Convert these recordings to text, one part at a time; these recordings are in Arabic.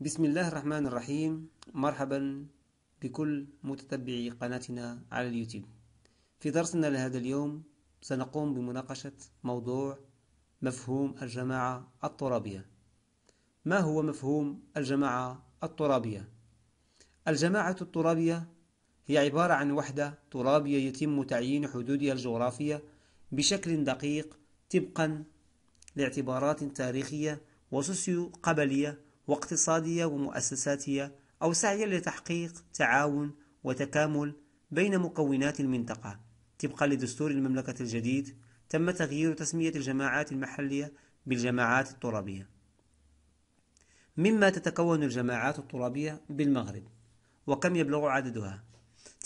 بسم الله الرحمن الرحيم مرحبا بكل متتبعي قناتنا على اليوتيوب في درسنا لهذا اليوم سنقوم بمناقشة موضوع مفهوم الجماعة الترابية ما هو مفهوم الجماعة الترابية؟ الجماعة الترابية هي عبارة عن وحدة ترابية يتم تعيين حدودها الجغرافية بشكل دقيق طبقا لاعتبارات تاريخية وسوسيو قبلية واقتصادية ومؤسساتية أو سعيا لتحقيق تعاون وتكامل بين مكونات المنطقة طبقا لدستور المملكة الجديد تم تغيير تسمية الجماعات المحلية بالجماعات الترابية مما تتكون الجماعات الترابية بالمغرب وكم يبلغ عددها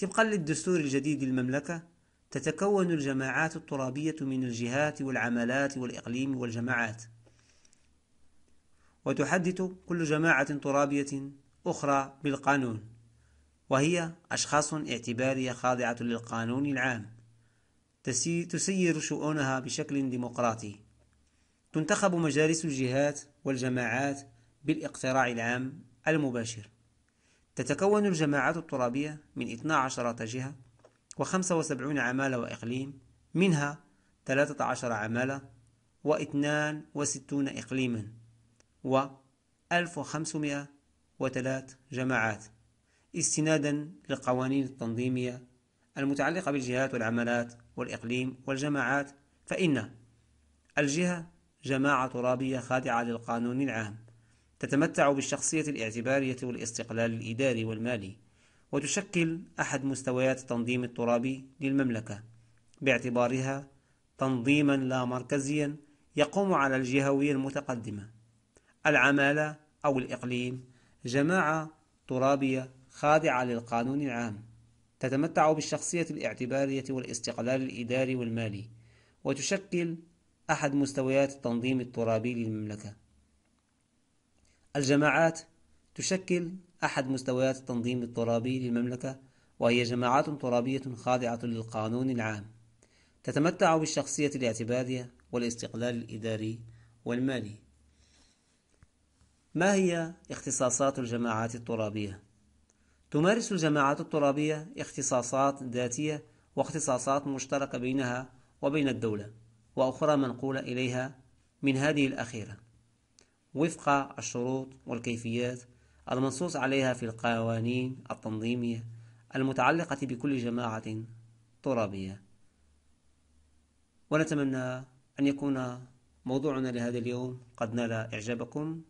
طبقا للدستور الجديد للمملكة تتكون الجماعات الترابية من الجهات والعملات والإقليم والجماعات وتحدث كل جماعة ترابية أخرى بالقانون وهي أشخاص اعتبارية خاضعة للقانون العام تسير شؤونها بشكل ديمقراطي تنتخب مجالس الجهات والجماعات بالاقتراع العام المباشر تتكون الجماعات الترابية من 12 جهة و75 عمالة وإقليم منها 13 عمالة و62 إقليما و 1503 جماعات استنادا للقوانين التنظيمية المتعلقة بالجهات والعملات والإقليم والجماعات فإن الجهة جماعة ترابية خادعة للقانون العام تتمتع بالشخصية الاعتبارية والاستقلال الإداري والمالي وتشكل أحد مستويات التنظيم الترابي للمملكة باعتبارها تنظيما لا مركزيا يقوم على الجهوية المتقدمة العمالة أو الإقليم جماعة ترابية خاضعة للقانون العام تتمتع بالشخصية الاعتبارية والاستقلال الإداري والمالي وتشكل أحد مستويات التنظيم الترابي للمملكة الجماعات تشكل أحد مستويات التنظيم الترابي للمملكة وهي جماعات ترابية خاضعة للقانون العام تتمتع بالشخصية الاعتبارية والاستقلال الإداري والمالي ما هي اختصاصات الجماعات الترابية؟ تمارس الجماعات الترابية اختصاصات ذاتية واختصاصات مشتركة بينها وبين الدولة وأخرى منقولة إليها من هذه الأخيرة وفق الشروط والكيفيات المنصوص عليها في القوانين التنظيمية المتعلقة بكل جماعة ترابية ونتمنى أن يكون موضوعنا لهذا اليوم قد نال إعجابكم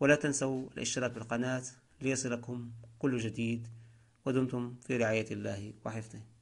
ولا تنسوا الاشتراك بالقناة ليصلكم كل جديد ودمتم في رعاية الله وحفظه